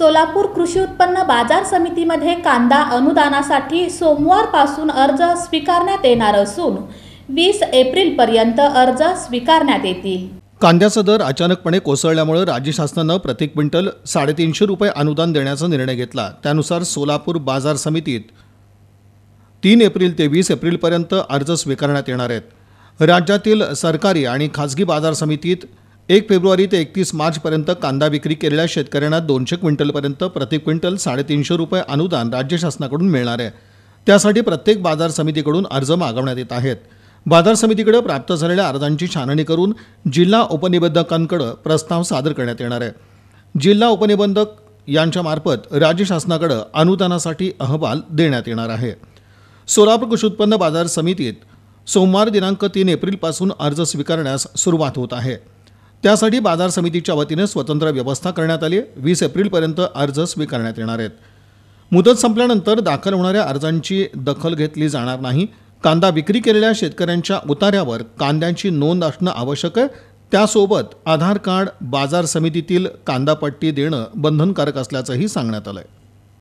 सोलापूर कृषी उत्पन्न बाजार समितीमध्ये कांदा अनुदानासाठी सोमवारपासून अर्ज स्वीकारण्यात येणार असून वीस पर्यंत अर्ज स्वीकारण्यात येतील कांद्याचा दर अचानकपणे कोसळल्यामुळे राज्य शासनानं प्रति क्विंटल साडेतीनशे रुपये अनुदान देण्याचा निर्णय घेतला त्यानुसार सोलापूर बाजार समितीत तीन एप्रिल ते वीस एप्रिलपर्यंत अर्ज स्वीकारण्यात येणार आहेत राज्यातील सरकारी आणि खाजगी बाजार समितीत एक फेब्रुवारी ते एकतीस मार्चपर्यंत कांदा विक्री केलेल्या शेतकऱ्यांना दोनशे क्विंटलपर्यंत प्रति क्विंटल साडेतीनशे रुपये अनुदान राज्य शासनाकडून मिळणार आहे त्यासाठी प्रत्येक बाजार समितीकडून अर्ज मागवण्यात येत आहेत बाजार समितीकडे प्राप्त झालेल्या अर्जांची छाननी करून जिल्हा उपनिबंधकांकडे प्रस्ताव सादर करण्यात येणार आहे जिल्हा उपनिबंधक यांच्यामार्फत राज्य शासनाकडे अनुदानासाठी अहवाल देण्यात येणार आहे सोलापूर कृषी उत्पन्न बाजार समितीत सोमवार दिनांक तीन एप्रिलपासून अर्ज स्वीकारण्यास सुरुवात होत आहे त्यासाठी बाजार समितीच्या वतीने स्वतंत्र व्यवस्था करण्यात आली वीस एप्रिलपर्यंत अर्ज स्वीकारण्यात येणार आहेत मुदत संपल्यानंतर दाखल होणाऱ्या अर्जांची दखल घेतली जाणार नाही कांदा विक्री केलेल्या शेतकऱ्यांच्या उतार्यावर कांद्यांची नोंद असणं आवश्यक आहे त्यासोबत आधार कार्ड बाजार समितीतील कांदापट्टी देणं बंधनकारक असल्याचंही सांगण्यात आलं आहे